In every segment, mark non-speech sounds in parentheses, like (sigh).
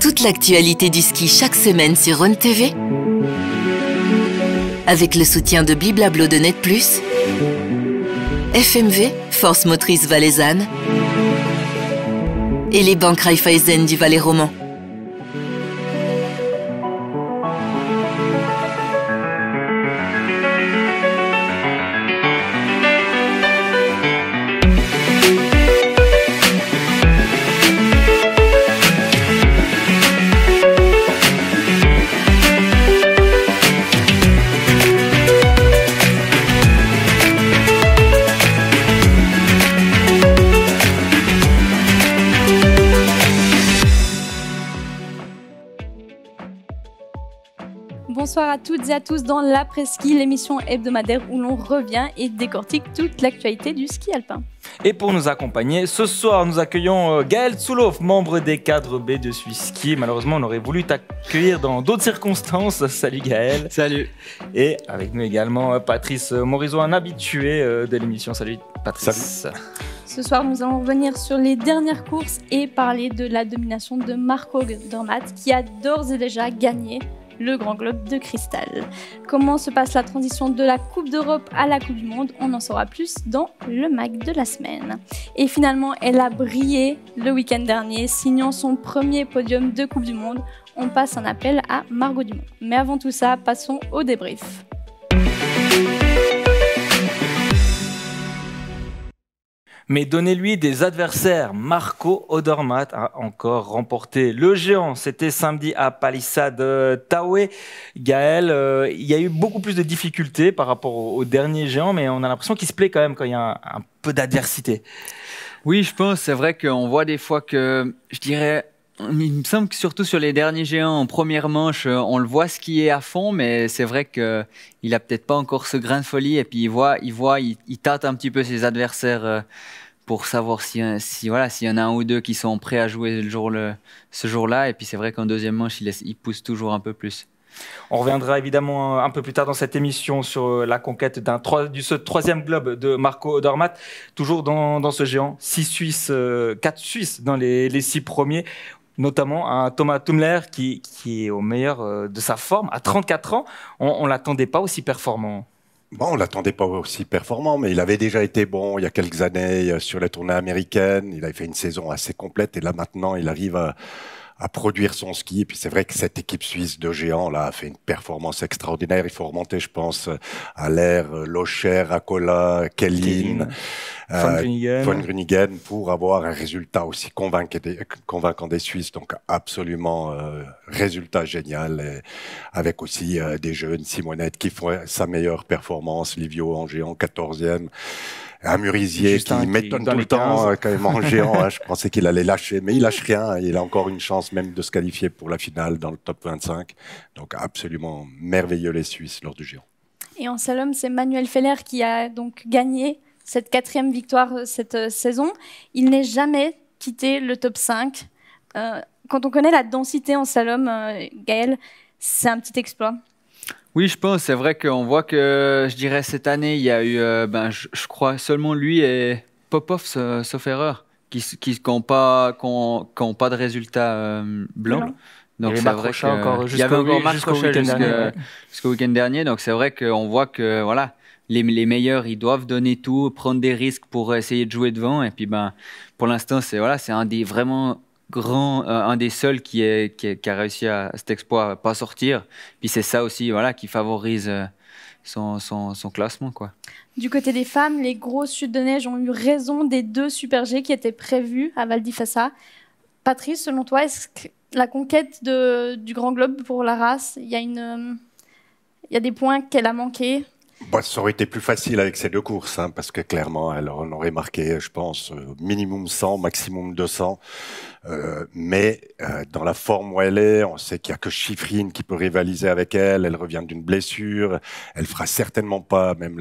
Toute l'actualité du ski chaque semaine sur Rhône TV. Avec le soutien de Biblablo de Net Plus, FMV, Force Motrice Valaisanne, et les banques Raiffeisen du Valais romand à toutes et à tous dans l'après-ski, l'émission hebdomadaire où l'on revient et décortique toute l'actualité du ski alpin. Et pour nous accompagner, ce soir, nous accueillons euh, Gaël Tsoulov, membre des cadres B de Suisse Ski. Malheureusement, on aurait voulu t'accueillir dans d'autres circonstances. (laughs) Salut Gaël. Salut. Et avec nous également euh, Patrice euh, Morizot, un habitué de l'émission. Salut Patrice. Salut. Ce soir, nous allons revenir sur les dernières courses et parler de la domination de Marco Dormat, qui a d'ores et déjà gagné le Grand Globe de Cristal. Comment se passe la transition de la Coupe d'Europe à la Coupe du Monde On en saura plus dans le MAC de la semaine. Et finalement, elle a brillé le week-end dernier, signant son premier podium de Coupe du Monde. On passe un appel à Margot Dumont. Mais avant tout ça, passons au débrief. mais donnez-lui des adversaires. Marco Odormat a encore remporté le géant. C'était samedi à Palissade euh, Taoué. Gaël, euh, il y a eu beaucoup plus de difficultés par rapport au, dernier géant, mais on a l'impression qu'il se plaît quand même quand il y a un, un peu d'adversité. Oui, je pense. C'est vrai qu'on voit des fois que, je dirais, il me semble que surtout sur les derniers géants en première manche, euh, on le voit ce est à fond, mais c'est vrai qu'il n'a peut-être pas encore ce grain de folie. Et puis il voit, il voit, il, tâte un petit peu ses adversaires euh, pour savoir euh, si, voilà, s'il y en a un ou deux qui sont prêts à jouer le jour le, ce jour-là. Et puis c'est vrai qu'en deuxième manche, il, pousse toujours un peu plus. On reviendra évidemment un peu plus tard dans cette émission sur la conquête du ce troisième globe de Marco Dormat. Toujours dans, ce géant, Six Suisses, 4 Suisses dans les, les six premiers notamment un Thomas Tumler qui, est au meilleur euh, de sa forme. À 34 ans, on ne l'attendait pas aussi performant. Bon, on l'attendait pas aussi performant, mais il avait déjà été bon il y a quelques années euh, sur la tournée américaine. Il avait fait une saison assez complète et là maintenant, il arrive à à produire son ski. Et puis c'est vrai que cette équipe suisse de géants là a fait une performance extraordinaire. Il faut remonter, je pense, à l'ère Locher, Acola, Kellin, euh, von, euh, pour avoir un résultat aussi convaincant des, Suisses. Donc absolument euh, résultat génial avec aussi euh, des jeunes Simonette qui font sa meilleure performance, Livio en géant 14e un Murisier qui m'étonne tout le temps euh, quand même en (laughs) géant. Hein. je pensais qu'il allait lâcher, mais il lâche rien. Il a encore une chance même de se qualifier pour la finale dans le top 25. Donc absolument merveilleux les Suisses lors du géant. Et en slalom, c'est Manuel Feller qui a donc gagné cette quatrième victoire euh, cette euh, saison. Il n'est jamais quitté le top 5. quand on connaît la densité en slalom, Gaël, c'est un petit exploit. Oui, je pense. C'est vrai qu'on voit que, je dirais, cette année, il y a eu, euh, ben, je, crois, seulement lui et Popov, sauf erreur, qui n'ont qui, pas, pas de résultats euh, blanc. blancs. Donc c'est vrai il y avait encore jusqu'au week-end dernier, dernier. Donc c'est vrai qu'on voit que voilà, les, les, meilleurs, ils doivent donner tout, prendre des risques pour essayer de jouer devant. Et puis ben, pour l'instant, c'est voilà, c'est un des vraiment grand, euh, un des seuls qui, est, qui, a réussi à, cet exploit à euh, pas sortir. Puis c'est ça aussi, voilà, qui favorise euh, son, classement, quoi. Du côté des femmes, les grosses chutes de neige ont eu raison des deux super G qui étaient prévus à Val di Patrice, selon toi, est-ce que la conquête de, du Grand Globe pour la race, il y a une, il des points qu'elle a manqué bah, ça aurait été plus facile avec ces deux courses, hein, parce que clairement, elle aurait marqué, je pense, minimum 100, maximum 200. Euh, mais euh, dans la forme où elle est, on sait qu'il n'y a que Chiffrine qui peut rivaliser avec elle. Elle revient d'une blessure. Elle fera certainement pas même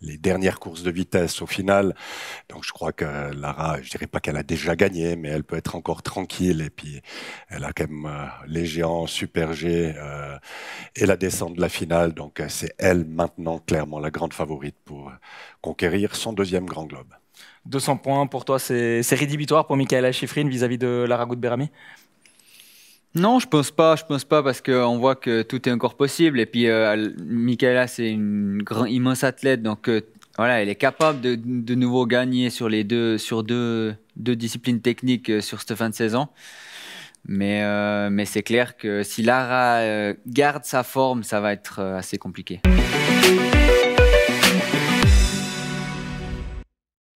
les, dernières courses de vitesse au final. Donc je crois que Lara, je dirais pas qu'elle a déjà gagné, mais elle peut être encore tranquille. Et puis elle a quand même euh, les géants, Super G et la descente de la finale. Donc c'est elle maintenant clairement la grande favorite pour conquérir son deuxième Grand Globe. 200 points pour toi, c'est rédhibitoire pour Michaela Schifrin vis-à-vis de Lara Berami non, je pense pas. Je pense pas parce qu'on voit que tout est encore possible. Et puis, euh, Michaela, c'est une immense athlète. Donc, euh, voilà, elle est capable de, nouveau gagner sur les deux, sur deux, disciplines techniques euh, sur cette fin de saison. mais c'est clair que si Lara garde sa forme, ça va être assez compliqué.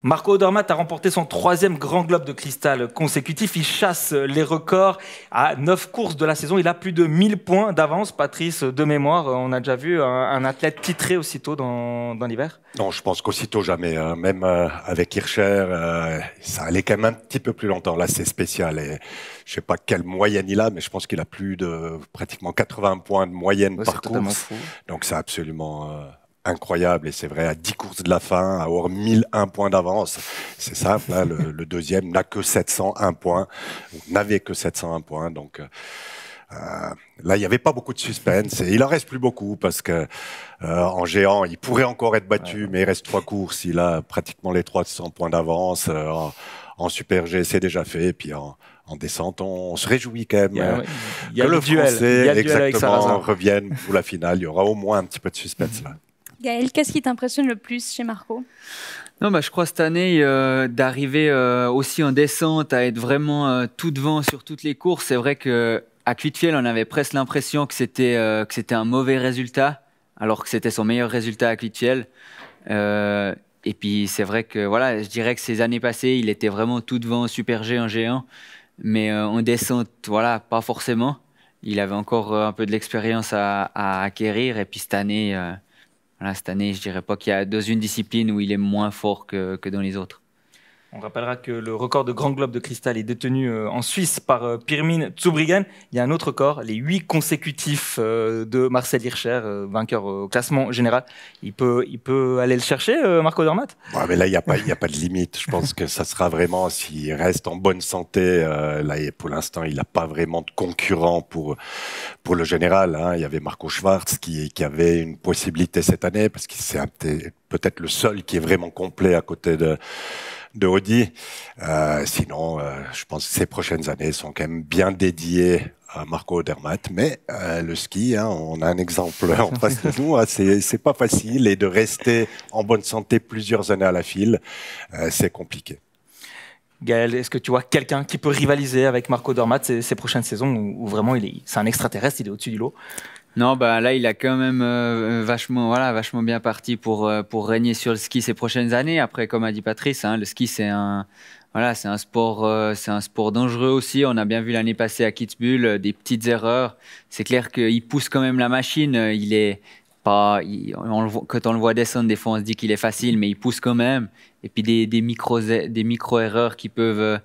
Marco Odermatt a remporté son troisième Grand Globe de cristal consécutif. Il chasse les records à neuf courses de la saison. Il a plus de 1000 points d'avance. Patrice, de mémoire, on a déjà vu un, athlète titré aussitôt dans, l'hiver Non, je pense qu'aussitôt jamais. Hein. Même euh, avec Hirscher, euh, ça allait quand même un petit peu plus longtemps. Là, c'est spécial. Et je sais pas quelle moyenne il a, mais je pense qu'il a plus de pratiquement 80 points de moyenne par course. Donc c'est absolument... Euh, incroyable, et c'est vrai, à 10 courses de la fin, à avoir 1001 points d'avance. C'est ça, Là, hein, le, le, deuxième n'a que 701 points, n'avait que 701 points, donc... Euh, là, il n'y avait pas beaucoup de suspense et il en reste plus beaucoup parce que euh, en géant, il pourrait encore être battu, mais il reste trois courses. Il a pratiquement les 300 points d'avance. Euh, en, Super G, c'est déjà fait. Et puis en, en descente, on, se réjouit quand même euh, que le, le duel. Français, exactement, revienne pour la finale. Il y aura au moins un petit peu de suspense mm-hmm. là. Gaël, qu'est-ce qui t'impressionne le plus chez Marco non, bah, je crois cette année euh, d'arriver euh, aussi en descente, à être vraiment euh, tout devant sur toutes les courses. C'est vrai que à Cuitfiel, on avait presque l'impression que c'était que c'était un mauvais résultat, alors que c'était son meilleur résultat à Cuitfiel. et puis c'est vrai que voilà, je dirais que ces années passées, il était vraiment tout devant, super géant, géant. Mais en descente, voilà, pas forcément. Il avait encore un peu de l'expérience à, à, acquérir. Et puis cette année voilà, cette année, je dirais pas qu'il y a dans une discipline où il est moins fort que, que dans les autres. On rappellera que le record de Grand Globe de cristal est détenu euh, en Suisse par euh, Pirmin Zubrigan. Il y a un autre record, les huit consécutifs euh, de Marcel Hirscher, vainqueur au classement général. Il peut, il peut aller le chercher, Marco Dormat mais Là, il n'y a, pas, a pas de limite. Je pense que ça sera vraiment, s'il reste en bonne santé, là, pour l'instant, il n'a pas vraiment de concurrent pour, pour le général. Hein. Il y avait Marco Schwartz qui, qui avait une possibilité cette année, parce qu'il c'est peut-être le seul qui est vraiment complet à côté de de Audi. Euh, sinon, euh, je pense que ces prochaines années sont quand même bien dédiées à Marco Dermat. Mais euh, le ski, hein, on a un exemple (laughs) en face de nous. Hein, c'est pas facile et de rester en bonne santé plusieurs années à la file, c'est compliqué. Gaël, est-ce que tu vois quelqu'un qui peut rivaliser avec Marco Dormat ces, prochaines saisons Ou vraiment il est, c'est un extraterrestre, il est au-dessus du lot non, bah là, il a quand même euh, vachement, voilà, vachement bien parti pour, euh, pour régner sur le ski ces prochaines années. Après, comme a dit Patrice, hein, le ski, c'est un, voilà, c'est un sport, euh, c'est un sport dangereux aussi. On a bien vu l'année passée à Kitzbühel des petites erreurs. C'est clair qu'il pousse quand même la machine. Il est pas, on le voit, quand on le voit descendre, des fois on se dit qu'il est facile, mais il pousse quand même. Et puis des, des des micro erreurs qui peuvent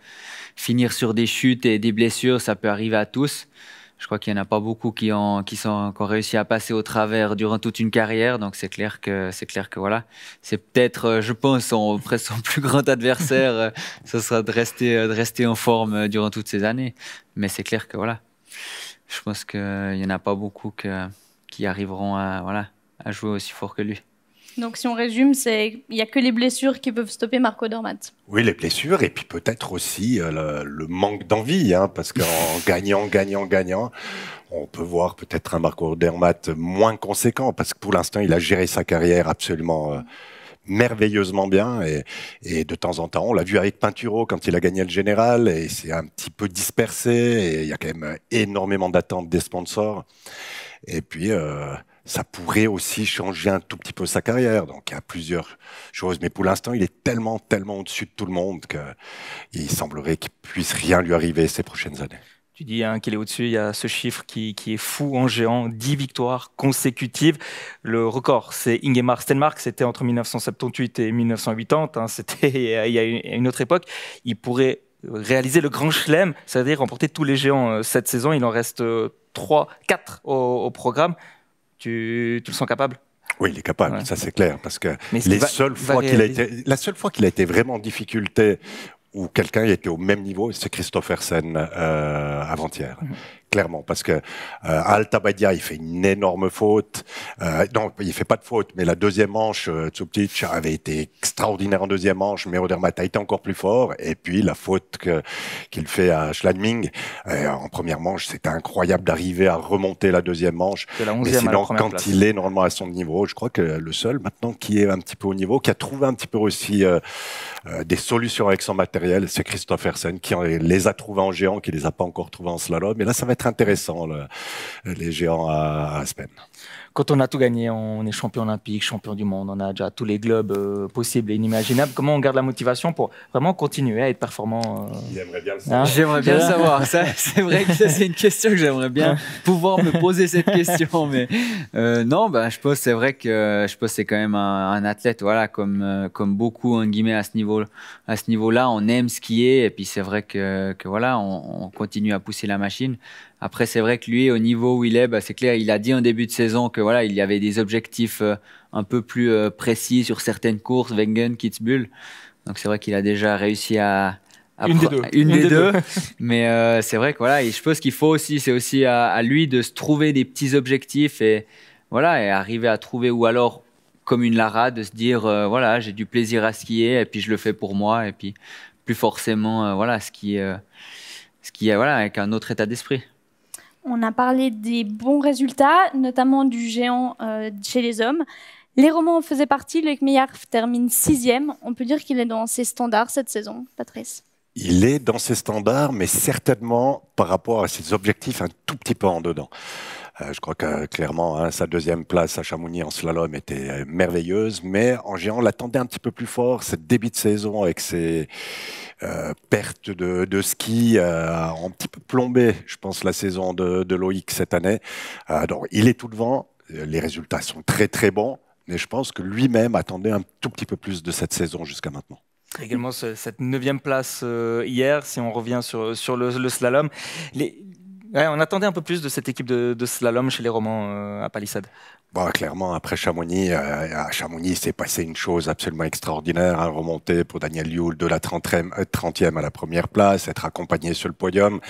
finir sur des chutes et des blessures, ça peut arriver à tous. Je crois qu'il n'y en a pas beaucoup qui ont, qui sont, qui réussi à passer au travers durant toute une carrière. Donc c'est clair que c'est clair que voilà, c'est peut-être, euh, je pense, son, (laughs) son plus grand adversaire, euh, ce sera de rester, euh, de rester en forme durant toutes ces années. Mais c'est clair que voilà, je pense qu'il n'y en a pas beaucoup que, qui arriveront à, voilà, à jouer aussi fort que lui. Donc si on résume, c'est il n'y a que les blessures qui peuvent stopper Marco Dormat. Oui, les blessures et puis peut-être aussi euh, le, manque d'envie, hein, parce qu'en (laughs) gagnant, gagnant, gagnant, on peut voir peut-être un Marco Dormat moins conséquent, parce que pour l'instant, il a géré sa carrière absolument... Euh, merveilleusement bien et, de temps en temps, on l'a vu avec Pinturo quand il a gagné le général et c'est un petit peu dispersé et il y a quand même énormément d'attentes des sponsors. Et puis, euh, ça pourrait aussi changer un tout petit peu sa carrière. Donc il y a plusieurs choses, mais pour l'instant, il est tellement, tellement au-dessus de tout le monde qu'il semblerait qu'il puisse rien lui arriver ces prochaines années. Tu dis hein, qu'il est au-dessus, il y a ce chiffre qui, est fou en géant, 10 victoires consécutives. Le record, c'est Ingemar Stenmark, c'était entre 1978 et 1980, hein. c'était (laughs) il y a une autre époque. Il pourrait réaliser le grand chelem, c'est-à-dire remporter tous les géants euh, cette saison, il en reste 3, euh, 4 au programme tu, le sens capable oui, il est capable, ça c'est clair, parce que les seules fois qu'il a été, la seule fois qu'il a été vraiment en difficulté ou quelqu'un était au même niveau, c'est Christophersen euh, avant-hier clairement, parce que euh, il fait une énorme faute. Euh, non, il fait pas de faute, mais la deuxième manche, euh, Tsuptic avait été extraordinaire en deuxième manche, mais Odermatt a été encore plus fort. Et puis la faute que qu'il fait à Schladming euh, en première manche, c'était incroyable d'arriver à remonter la deuxième manche. mais quand il est normalement à son niveau, je crois que le seul maintenant qui est un petit peu au niveau, qui a trouvé un petit peu aussi euh, des solutions avec son matériel, c'est Christophersen qui les a trouvés en géant, qui les a pas encore trouvés en slalom. Et là, ça va intéressant, les géants à, Aspen quand on a tout gagné, on est champion olympique, champion du monde, on a déjà tous les globes euh, possibles et inimaginables. Comment on garde la motivation pour vraiment continuer à être performant euh, hein J'aimerais bien le savoir. c'est vrai que c'est une question que j'aimerais bien pouvoir me poser cette question. Mais euh, non, ben je pense c'est vrai que je pense c'est quand même un, athlète, voilà, comme comme beaucoup en guillemets à ce niveau à ce niveau-là, on aime skier et puis c'est vrai que, que voilà, on, continue à pousser la machine. Après, c'est vrai que lui, au niveau où il est, bah, c'est clair, il a dit en début de saison que voilà, il y avait des objectifs euh, un peu plus euh, précis sur certaines courses, Wengen, Kitzbühel. Donc c'est vrai qu'il a déjà réussi à, une, des deux. Une, des, deux. (laughs) Mais euh, c'est vrai que voilà, je pense qu'il faut aussi, c'est aussi à, lui de se trouver des petits objectifs et voilà, et arriver à trouver ou alors comme une Lara de se dire voilà, j'ai du plaisir à skier et puis je le fais pour moi et puis plus forcément voilà ce qui ce qui est voilà avec un autre état d'esprit on a parlé des bons résultats, notamment du géant euh, chez les hommes. Les romans en faisaient partie. Loïc Meillard termine sixième. On peut dire qu'il est dans ses standards cette saison, Patrice. Il est dans ses standards, mais certainement par rapport à ses objectifs un tout petit peu en dedans. Euh, je crois que clairement, hein, sa deuxième place à Chamonix en slalom était euh, merveilleuse, mais en géant, l'attendait un petit peu plus fort. Cette débit de saison avec ses euh, pertes de, ski a un petit peu plombé, je pense, la saison de, de Loïc cette année. donc, il est tout devant. Les résultats sont très très bons, mais je pense que lui-même attendait un tout petit peu plus de cette saison jusqu'à maintenant. Également cette neuvième place hier, si on revient sur, le, le slalom. Les, on attendait un peu plus de cette équipe de, slalom chez les Romans euh, à Palissade. Bon, bah, clairement, après Chamonix, euh, à Chamonix, s'est passé une chose absolument extraordinaire. Hein, remonter pour Daniel Yule de la 30e, euh, à la première place, être accompagné sur le podium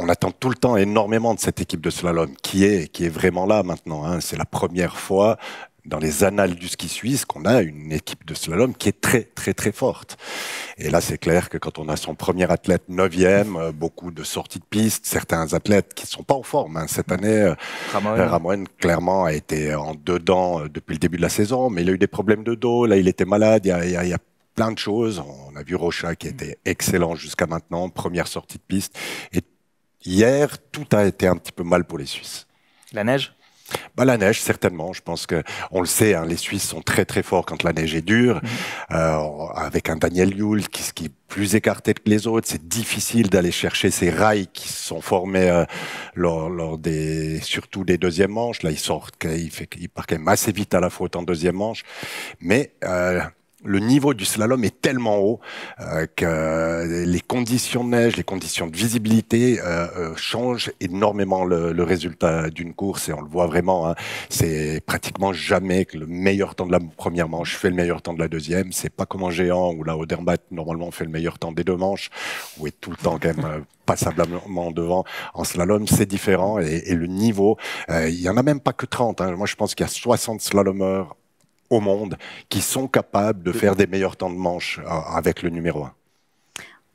on attend tout le temps énormément de cette équipe de slalom qui est qui est vraiment là maintenant. Hein. C'est la première fois dans les annales du ski suisse qu'on a une équipe de slalom qui est très très très forte. Et là, c'est clair que quand on a son premier athlète neuvième, euh, beaucoup de sorties de piste, certains athlètes qui ne sont pas en forme. Hein. Cette année, euh, euh, Ramon. clairement a été en dedans depuis le début de la saison, mais il a eu des problèmes de dos. Là, il était malade. il y a plein de choses. On a vu Rocha qui était excellent jusqu'à maintenant, première sortie de piste. Et hier, tout a été un petit peu mal pour les Suisses. La neige bah, la neige, certainement. Je pense que on le sait, hein, les Suisses sont très très forts quand la neige est dure. Mm. Euh, avec un Daniel Yule qui, qui est plus écarté que les autres, c'est difficile d'aller chercher ces rails qui se sont formés euh, lors, lors, des surtout des deuxièmes manches. Là, il sort il, fait, il partent quand même assez vite à la faute en deuxième manche, mais euh, le niveau du slalom est tellement haut euh, que les conditions de neige, les conditions de visibilité euh, euh, changent énormément le, le résultat d'une course et on le voit vraiment. Hein, c'est pratiquement jamais que le meilleur temps de la première manche fait le meilleur temps de la deuxième. C'est pas comme en géant où la Odermatt normalement on fait le meilleur temps des deux manches, où est tout le temps quand même euh, passablement devant. En slalom, c'est différent et, et le niveau, euh, il y en a même pas que 30. Hein. Moi, je pense qu'il y a 60 slalomeurs au monde qui sont capables de faire des meilleurs temps de manche euh, avec le numéro 1.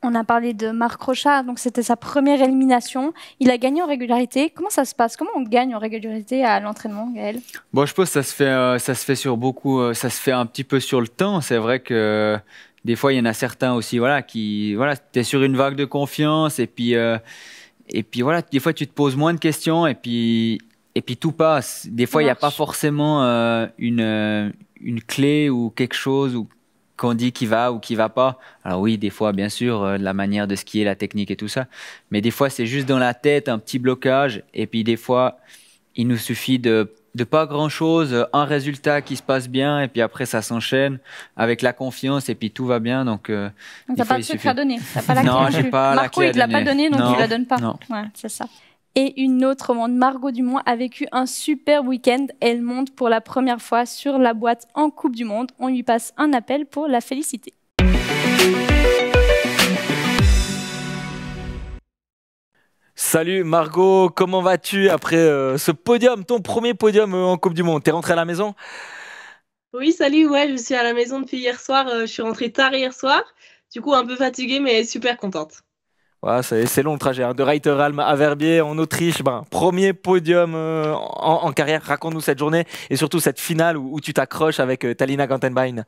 On a parlé de Marc Rocha, donc c'était sa première élimination. Il a gagné en régularité. Comment ça se passe Comment on gagne en régularité à l'entraînement, Gaël Bon, je pense que ça se fait, euh, ça se fait sur beaucoup, euh, ça se fait un petit peu sur le temps. C'est vrai que des fois, il y en a certains aussi, voilà, qui, voilà, es sur une vague de confiance et puis, et puis voilà, des fois, tu te poses moins de questions et puis, et puis tout passe. Des fois, il n'y a pas forcément une, une clé ou quelque chose ou qu'on dit qui va ou qui va pas. Alors oui, des fois, bien sûr, euh, la manière de skier, la technique et tout ça. Mais des fois, c'est juste dans la tête un petit blocage. Et puis des fois, il nous suffit de, de pas grand chose, euh, un résultat qui se passe bien, et puis après ça s'enchaîne avec la confiance, et puis tout va bien. Donc, euh, il pas donner. Non, je pas la clé il donné, non, il la pas. c'est ça et une autre monde, Margot Dumont, a vécu un super week-end. Elle monte pour la première fois sur la boîte en Coupe du Monde. On lui passe un appel pour la féliciter. Salut Margot, comment vas-tu après euh, ce podium, ton premier podium euh, en Coupe du Monde T'es rentrée à la maison Oui, salut, ouais, je suis à la maison depuis hier soir. Euh, je suis rentrée tard hier soir. Du coup, un peu fatiguée, mais super contente c'est long le trajet. Hein. De Reiteralm à Verbier en Autriche, ben, premier podium euh, en, carrière. Raconte-nous cette journée et surtout cette finale où, tu t'accroches avec euh, Talina Gantenbein.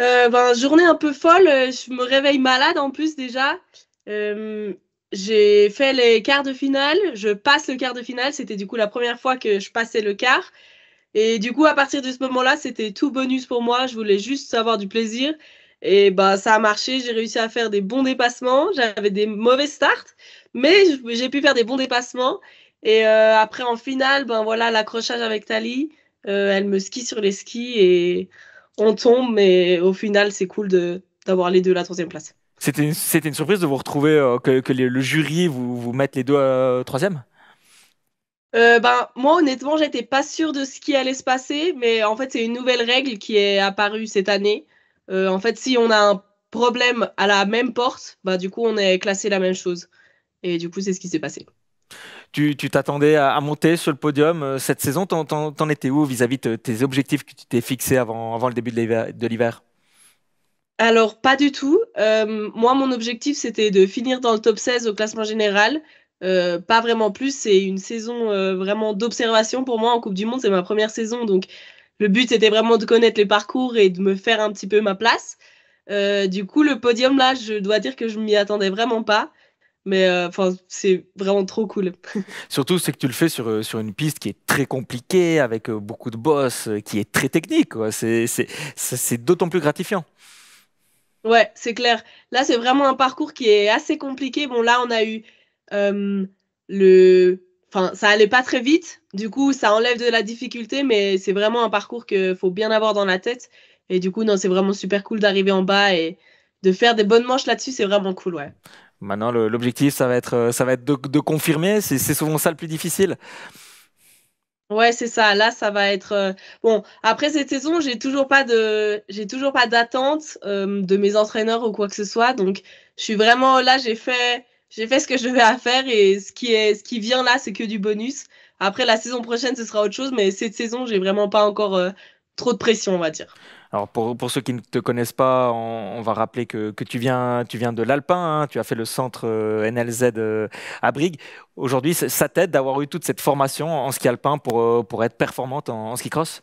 Euh, ben, journée un peu folle. Je me réveille malade en plus déjà. J'ai fait les quarts de finale. Je passe le quart de finale. C'était du coup la première fois que je passais le quart. Et du coup, à partir de ce moment-là, c'était tout bonus pour moi. Je voulais juste savoir du plaisir. Et bah, ça a marché, j'ai réussi à faire des bons dépassements. J'avais des mauvais starts, mais j'ai pu faire des bons dépassements. Et euh, après, en finale, ben voilà, l'accrochage avec Tali. Euh, elle me skie sur les skis et on tombe, mais au final, c'est cool d'avoir les deux la troisième place. C'était une, une, surprise de vous retrouver, euh, que, que le jury vous, vous mette les deux troisième ben, moi honnêtement j'étais pas sûre de ce qui allait se passer mais en fait c'est une nouvelle règle qui est apparue cette année euh, en fait, si on a un problème à la même porte, bah, du coup, on est classé la même chose. Et du coup, c'est ce qui s'est passé. Tu t'attendais à, monter sur le podium euh, cette saison. T'en étais où vis-à-vis de tes objectifs que tu t'es fixés avant, le début de l'hiver Alors, pas du tout. Euh, moi, mon objectif, c'était de finir dans le top 16 au classement général. pas vraiment plus. C'est une saison vraiment d'observation pour moi en Coupe du Monde. C'est ma première saison. Donc, le but, c'était vraiment de connaître les parcours et de me faire un petit peu ma place. Euh, du coup, le podium, là, je dois dire que je m'y attendais vraiment pas. Mais euh, enfin, c'est vraiment trop cool. (laughs) Surtout, c'est que tu le fais sur, euh, sur une piste qui est très compliquée, avec beaucoup de boss, qui est très technique. C'est d'autant plus gratifiant. Ouais, c'est clair. Là, c'est vraiment un parcours qui est assez compliqué. Bon, là, on a eu le. Enfin, ça allait pas très vite, du coup, ça enlève de la difficulté, mais c'est vraiment un parcours qu'il faut bien avoir dans la tête. Et du coup, non, c'est vraiment super cool d'arriver en bas et de faire des bonnes manches là-dessus, c'est vraiment cool, ouais. Maintenant, l'objectif, ça va être, euh, ça va être de, confirmer. C'est souvent ça le plus difficile. Ouais, c'est ça. Là, ça va être euh, bon. Après cette saison, j'ai toujours pas de, j'ai toujours pas d'attente euh, de mes entraîneurs ou quoi que ce soit. Donc, je suis vraiment là. J'ai fait, j'ai fait ce que je devais faire et ce qui est, ce qui vient là, c'est que du bonus. Après, la saison prochaine, ce sera autre chose, mais cette saison, j'ai vraiment pas encore euh, trop de pression, on va dire. Alors pour, pour, ceux qui ne te connaissent pas, on, va rappeler que, que, tu, viens, tu viens de l'Alpin, hein. tu as fait le centre euh, NLZ euh, à Brigue. Aujourd'hui, ça t'aide d'avoir eu toute cette formation en ski alpin pour, pour être performante en, ski cross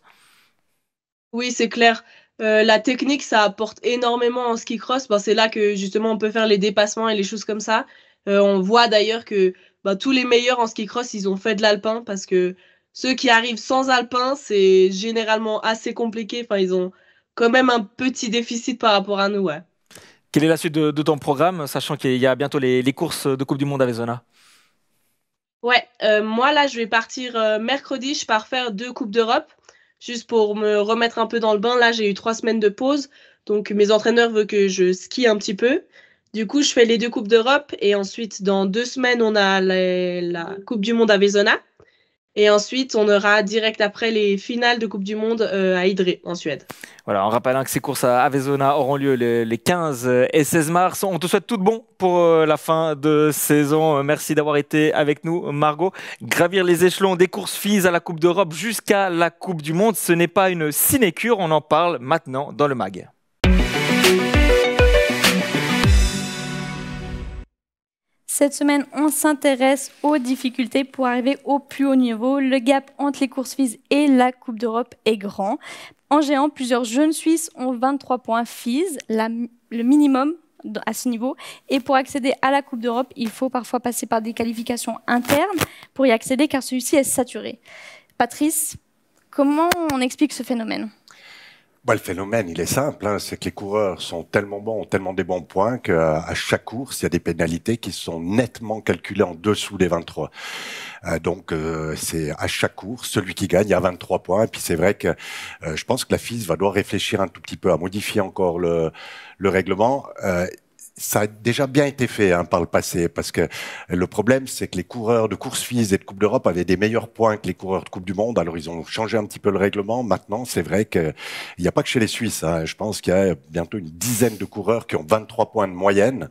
Oui, c'est clair. la technique, ça apporte énormément en ski cross. Bon, c'est là que justement on peut faire les dépassements et les choses comme ça. on voit d'ailleurs que bah, tous les meilleurs en ski cross, ils ont fait de l'alpin parce que ceux qui arrivent sans alpin, c'est généralement assez compliqué. Enfin, ils ont quand même un petit déficit par rapport à nous. Ouais. Quelle est la suite de, ton programme, sachant qu'il y a bientôt les, courses de Coupe du Monde à Vezona Ouais, euh, moi là, je vais partir euh, mercredi. Je pars faire deux Coupes d'Europe, juste pour me remettre un peu dans le bain. Là, j'ai eu trois semaines de pause, donc mes entraîneurs veulent que je skie un petit peu. Du coup, je fais les deux Coupes d'Europe et ensuite, dans deux semaines, on a la Coupe du Monde à Vezona. Et ensuite, on aura direct après les finales de Coupe du Monde euh, à Idré, en Suède. Voilà, en rappelant hein, que ces courses à Avezona auront lieu les, 15 et 16 mars. On te souhaite tout bon pour euh, la fin de saison. Merci d'avoir été avec nous, Margot. Gravir les échelons des courses filles à la Coupe d'Europe jusqu'à la Coupe du Monde, ce n'est pas une sinécure. On en parle maintenant dans le MAG. Cette semaine, on s'intéresse aux difficultés pour arriver au plus haut niveau. Le gap entre les courses FIS et la Coupe d'Europe est grand. En géant, plusieurs jeunes Suisses ont 23 points FIS, le minimum à ce niveau. Et pour accéder à la Coupe d'Europe, il faut parfois passer par des qualifications internes pour y accéder car celui-ci est saturé. Patrice, comment on explique ce phénomène bah, le phénomène, il est simple, hein, c'est que les coureurs sont tellement bons, ont tellement des bons points qu'à euh, chaque course, il y a des pénalités qui sont nettement calculées en dessous des 23. Euh, donc, euh, c'est à chaque course, celui qui gagne, il a 23 points. Et puis, c'est vrai que euh, je pense que la FIS va devoir réfléchir un tout petit peu à modifier encore le, le règlement ça a déjà bien été fait hein, par le passé, parce que le problème, c'est que les coureurs de course Suisse et de Coupe d'Europe avaient des meilleurs points que les coureurs de Coupe du Monde. Alors, ils ont changé un petit peu le règlement. Maintenant, c'est vrai qu'il n'y a pas que chez les Suisses. Hein. Je pense qu'il y a bientôt une dizaine de coureurs qui ont 23 points de moyenne.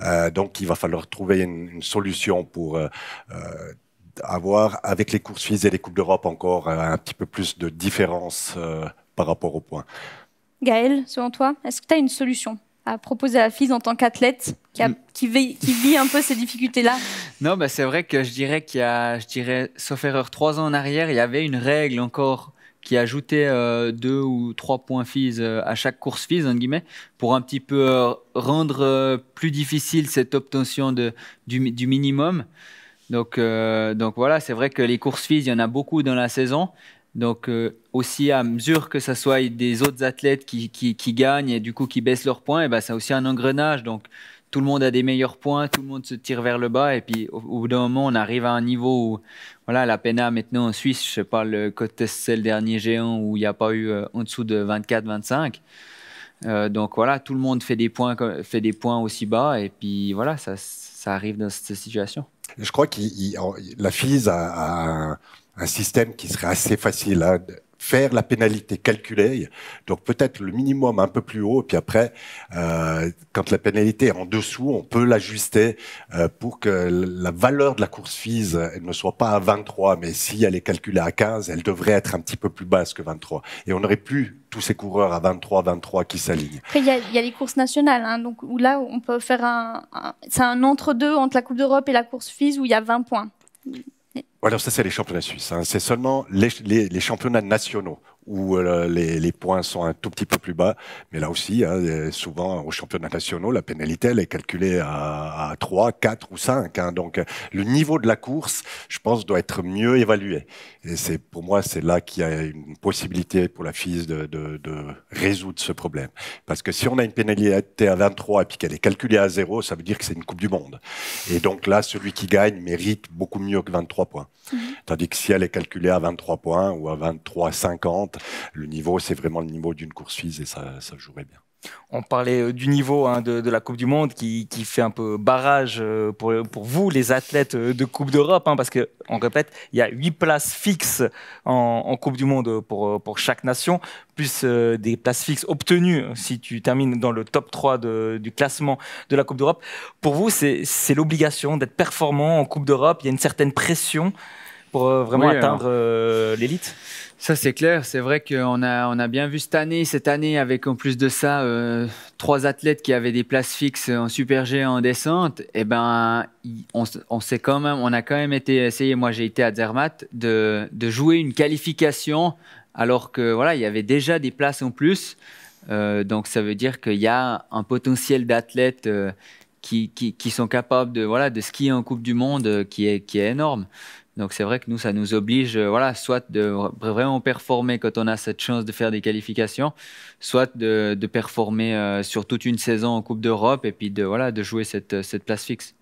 Euh, donc, il va falloir trouver une, solution pour... Euh, euh, avoir avec les courses suisses et les Coupes d'Europe encore un petit peu plus de différence par rapport aux points. Gaël, selon toi, est-ce que tu as une solution à proposer à la en tant qu'athlète mm. qui, vit, un peu ces difficultés-là (laughs) Non, c'est vrai que je dirais qu'il y a, je dirais, sauf erreur, trois ans en arrière, il y avait une règle encore qui ajoutait euh, deux ou trois points FIS euh, à chaque course FIS, en guillemets, pour un petit peu euh, rendre plus difficile cette obtention du, minimum. Donc, donc voilà, c'est vrai que les courses FIS, il y en a beaucoup dans la saison, donc euh, aussi à mesure que ça soit des autres athlètes qui, qui, gagnent et du coup qui baissent leurs points, et eh ben c'est aussi un engrenage. Donc tout le monde a des meilleurs points, tout le monde se tire vers le bas et puis au, bout d'un moment on arrive à un niveau où voilà la pena, maintenant en Suisse, je sais parle côté c'est le dernier géant où il n'y a pas eu euh, en dessous de 24-25. Euh, donc voilà, tout le monde fait des points, fait des points aussi bas et puis voilà ça, ça arrive dans cette situation. Je crois que la FISE a un système qui serait assez facile à faire la pénalité calculée, donc peut-être le minimum un peu plus haut, et puis après, euh, quand la pénalité est en dessous, on peut l'ajuster euh, pour que la valeur de la course FISE elle ne soit pas à 23, mais si elle est calculée à 15, elle devrait être un petit peu plus basse que 23. Et on n'aurait plus tous ces coureurs à 23, 23 qui s'alignent. Après, il y, a les courses nationales, hein, donc où là, on peut faire un, un c'est un entre-deux entre la Coupe d'Europe et la course FISE où il y a 20 points. Alors ça, c'est les championnats suisses. Hein. C'est seulement les, championnats nationaux où euh, les, points sont un tout petit peu plus bas. Mais là aussi, hein, euh, souvent aux championnats nationaux, la pénalité, elle est calculée à, 3, 4 ou 5. Hein. Donc euh, le niveau de la course, je pense, doit être mieux évalué. Et c'est pour moi, c'est là qu'il y a une possibilité pour la FIS de, résoudre ce problème. Parce que si on a une pénalité à 23 et puis qu'elle est calculée à 0, ça veut dire que c'est une Coupe du Monde. Et donc là, celui qui gagne mérite beaucoup mieux que 23 points. Mmh. Tandis que si elle est calculée à 23 points ou à 23,50, le niveau, c'est vraiment le niveau d'une course suisse et ça, jouerait bien. On parlait euh, du niveau hein, de, la Coupe du Monde qui, fait un peu barrage euh, pour, vous, les athlètes euh, de Coupe d'Europe, hein, parce que on répète, il y a huit places fixes en, Coupe du Monde pour, chaque nation, plus des places fixes obtenues si tu termines dans le top 3 du classement de la Coupe d'Europe. Pour vous, c'est l'obligation d'être performant en Coupe d'Europe, il y a une certaine pression pour vraiment atteindre l'élite ça, c'est clair. C'est vrai qu'on a, on a bien vu cette année, cette année, avec en plus de ça, euh, trois athlètes qui avaient des places fixes en Super G en descente. Et eh ben, on, on a quand même été essayé. Moi, j'ai été à Zermatt de, jouer une qualification alors que voilà, il y avait déjà des places en plus. Euh, donc, ça veut dire qu'il y a un potentiel d'athlètes euh, qui, sont capables de skier en Coupe du Monde qui est énorme. Donc c'est vrai que nous, ça nous oblige, euh, voilà, soit de vraiment performer quand on a cette chance de faire des qualifications, soit de, performer euh, sur toute une saison en Coupe d'Europe et puis de, voilà, de jouer cette, euh, cette place fixe.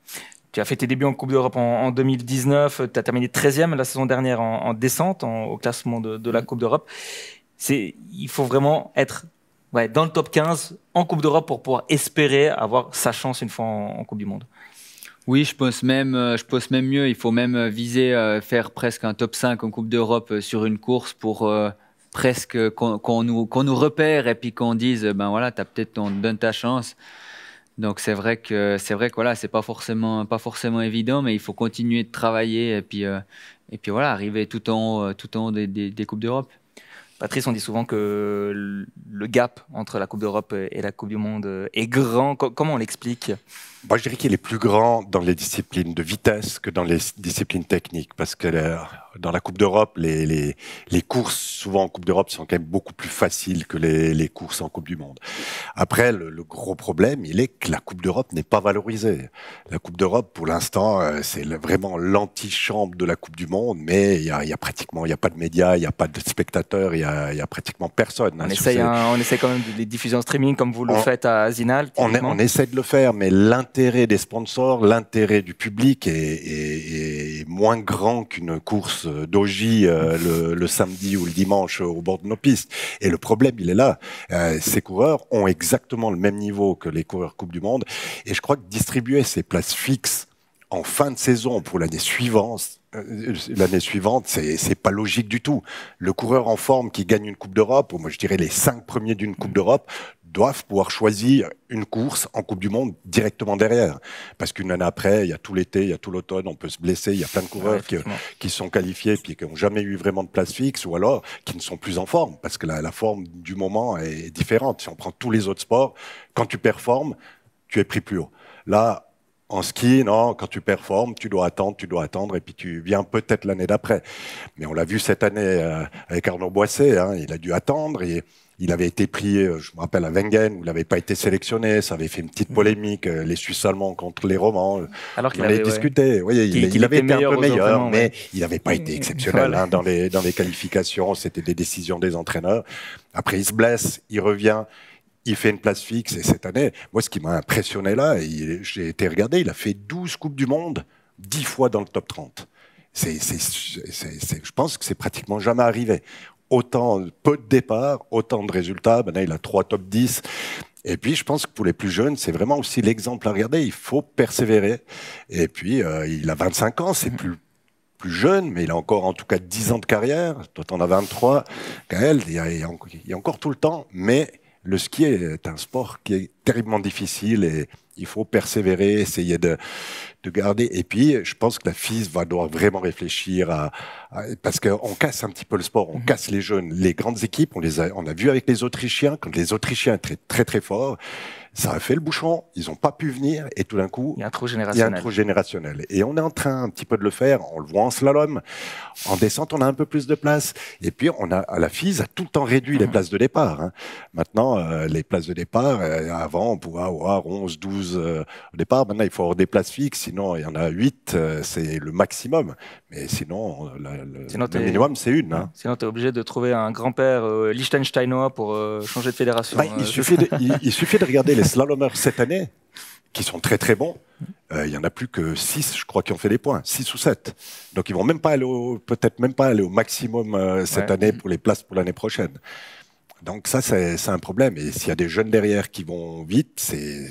Tu as fait tes débuts en Coupe d'Europe en, 2019, tu as terminé 13e la saison dernière en, descente au classement de, la mm. Coupe d'Europe. Il faut vraiment être dans le top 15 en Coupe d'Europe pour pouvoir espérer avoir sa chance une fois en Coupe du Monde. Oui, je pense même, euh, je pense même mieux. Il faut même euh, viser à euh, faire presque un top 5 en Coupe d'Europe sur une course pour presque qu'on nous, repère et puis qu'on dise ben voilà, t'as peut-être on donne ta chance. Donc c'est vrai que c'est vrai que voilà, c'est pas forcément pas forcément évident, mais il faut continuer de travailler et puis et puis voilà, arriver tout en haut, tout en des coupes d'Europe. Patrice, on dit souvent que le gap entre la Coupe d'Europe et la Coupe du Monde est grand. Comment on l'explique moi, je dirais qu'il est plus grand dans les disciplines de vitesse que dans les disciplines techniques, parce que euh, dans la Coupe d'Europe, les, les, les, courses souvent en Coupe d'Europe sont quand même beaucoup plus faciles que les, les courses en Coupe du Monde. Après, le, gros problème, il est que la Coupe d'Europe n'est pas valorisée. La Coupe d'Europe, pour l'instant, euh, c'est vraiment l'antichambre de la Coupe du Monde, mais il y a, y a, pratiquement, il n'y a pas de médias, il n'y a pas de spectateurs, il n'y a, y a pratiquement personne. Hein, on, on, essaie quand même de les diffuser en streaming, comme vous le faites à Zinal. On, on, essaie de le faire, mais l'intérêt l'intérêt des sponsors, l'intérêt du public est, moins grand qu'une course d'OJ euh, le, samedi ou le dimanche au bord de nos pistes. Et le problème, il est là. Euh, ces coureurs ont exactement le même niveau que les coureurs Coupe du Monde. Et je crois que distribuer ces places fixes en fin de saison pour l'année suivante, euh, l'année suivante, c'est pas logique du tout. Le coureur en forme qui gagne une Coupe d'Europe, ou moi je dirais les cinq premiers d'une Coupe d'Europe, doivent pouvoir choisir une course en Coupe du Monde directement derrière. Parce qu'une année après, il y a tout l'été, il y a tout l'automne, on peut se blesser, il y a plein de coureurs qui, sont qualifiés et qui n'ont jamais eu vraiment de place fixe ou alors qui ne sont plus en forme parce que la, forme du moment est différente. Si on prend tous les autres sports, quand tu performes, tu es pris plus haut. Là, en ski, non, quand tu performes, tu dois attendre, tu dois attendre, et puis tu viens peut-être l'année d'après. Mais on l'a vu cette année euh, avec Arnaud Boisset, hein, il a dû attendre. Et il avait été pris, euh, je me rappelle, à Wengen, où il n'avait pas été sélectionné. Ça avait fait une petite mhm. polémique, euh, les Suisses allemands contre les Romans. Euh, Alors qu'il avait discuté. il, avait été un peu meilleur, mais il n'avait pas mm, été mm. exceptionnel hein, dans, les, qualifications. C'était des décisions des entraîneurs. Après, il se blesse, il revient il fait une place fixe. Et cette année, moi, ce qui m'a impressionné là, j'ai été regardé, il a fait 12 Coupes du Monde, 10 fois dans le top 30. C'est, je pense que c'est pratiquement jamais arrivé autant peu de départs, autant de résultats. Maintenant, il a trois top 10. Et puis, je pense que pour les plus jeunes, c'est vraiment aussi l'exemple à regarder. Il faut persévérer. Et puis, euh, il a 25 ans, c'est plus plus jeune, mais il a encore en tout cas 10 ans de carrière. Toi, t'en as 23. Gaël, il y, a, il y a encore tout le temps. Mais le ski est un sport qui est terriblement difficile et il faut persévérer, essayer de, garder. Et puis, je pense que la FIS va devoir vraiment réfléchir à, parce qu'on casse un petit peu le sport, on mhm. casse les jeunes, les grandes équipes. On les a, on a vu avec les Autrichiens quand les Autrichiens étaient très, très très forts. Ça a fait le bouchon, ils n'ont pas pu venir, et tout d'un coup, il y a un trou générationnel. générationnel. Et on est en train un petit peu de le faire, on le voit en slalom. En descente, on a un peu plus de place. Et puis, on a, à la FISE, a tout le temps réduit les mhm. places de départ. Hein. Maintenant, euh, les places de départ, euh, avant, on pouvait avoir 11, 12 euh, au départ. Maintenant, il faut avoir des places fixes, sinon, il y en a 8, c'est le maximum. Mais sinon, le, minimum, c'est une. Hein. Sinon, tu es obligé de trouver un grand-père Liechtensteinois pour changer de fédération. Bah, il, suffit il suffit de regarder les (laughs) Les slalomers cette année qui sont très très bons. Euh, il n'y y en a plus que 6, je crois, qui ont fait des points, 6 ou 7. Donc ils vont même pas aller peut-être même pas aller au maximum euh, cette année mm. pour les places pour l'année prochaine. Donc ça, c'est un problème. Et s'il y a des jeunes derrière qui vont vite, c'est